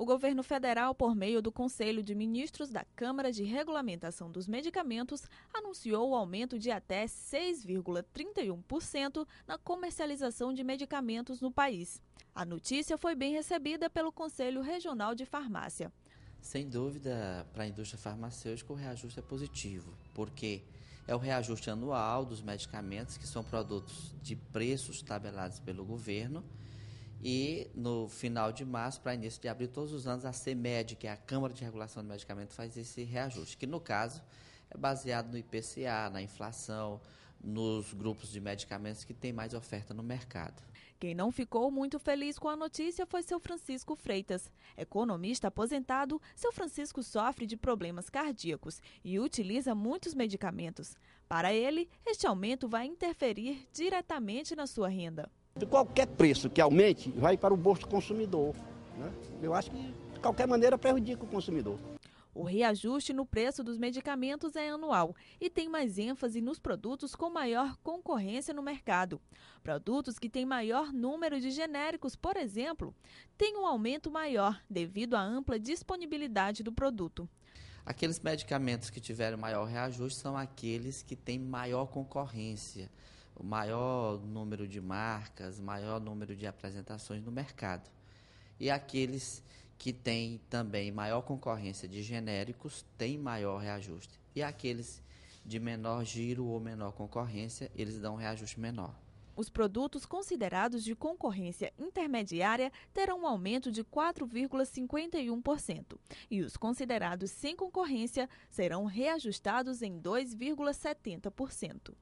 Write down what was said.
o governo federal, por meio do Conselho de Ministros da Câmara de Regulamentação dos Medicamentos, anunciou o aumento de até 6,31% na comercialização de medicamentos no país. A notícia foi bem recebida pelo Conselho Regional de Farmácia. Sem dúvida, para a indústria farmacêutica, o reajuste é positivo, porque é o reajuste anual dos medicamentos, que são produtos de preços tabelados pelo governo e no final de março para início de abril, todos os anos, a CEMED, que é a Câmara de Regulação de Medicamento, faz esse reajuste, que no caso é baseado no IPCA, na inflação, nos grupos de medicamentos que tem mais oferta no mercado. Quem não ficou muito feliz com a notícia foi seu Francisco Freitas. Economista aposentado, seu Francisco sofre de problemas cardíacos e utiliza muitos medicamentos. Para ele, este aumento vai interferir diretamente na sua renda de então, qualquer preço que aumente, vai para o bolso do consumidor. Né? Eu acho que, de qualquer maneira, prejudica o consumidor. O reajuste no preço dos medicamentos é anual e tem mais ênfase nos produtos com maior concorrência no mercado. Produtos que têm maior número de genéricos, por exemplo, têm um aumento maior devido à ampla disponibilidade do produto. Aqueles medicamentos que tiveram maior reajuste são aqueles que têm maior concorrência o maior número de marcas, maior número de apresentações no mercado. E aqueles que têm também maior concorrência de genéricos têm maior reajuste. E aqueles de menor giro ou menor concorrência, eles dão um reajuste menor. Os produtos considerados de concorrência intermediária terão um aumento de 4,51% e os considerados sem concorrência serão reajustados em 2,70%.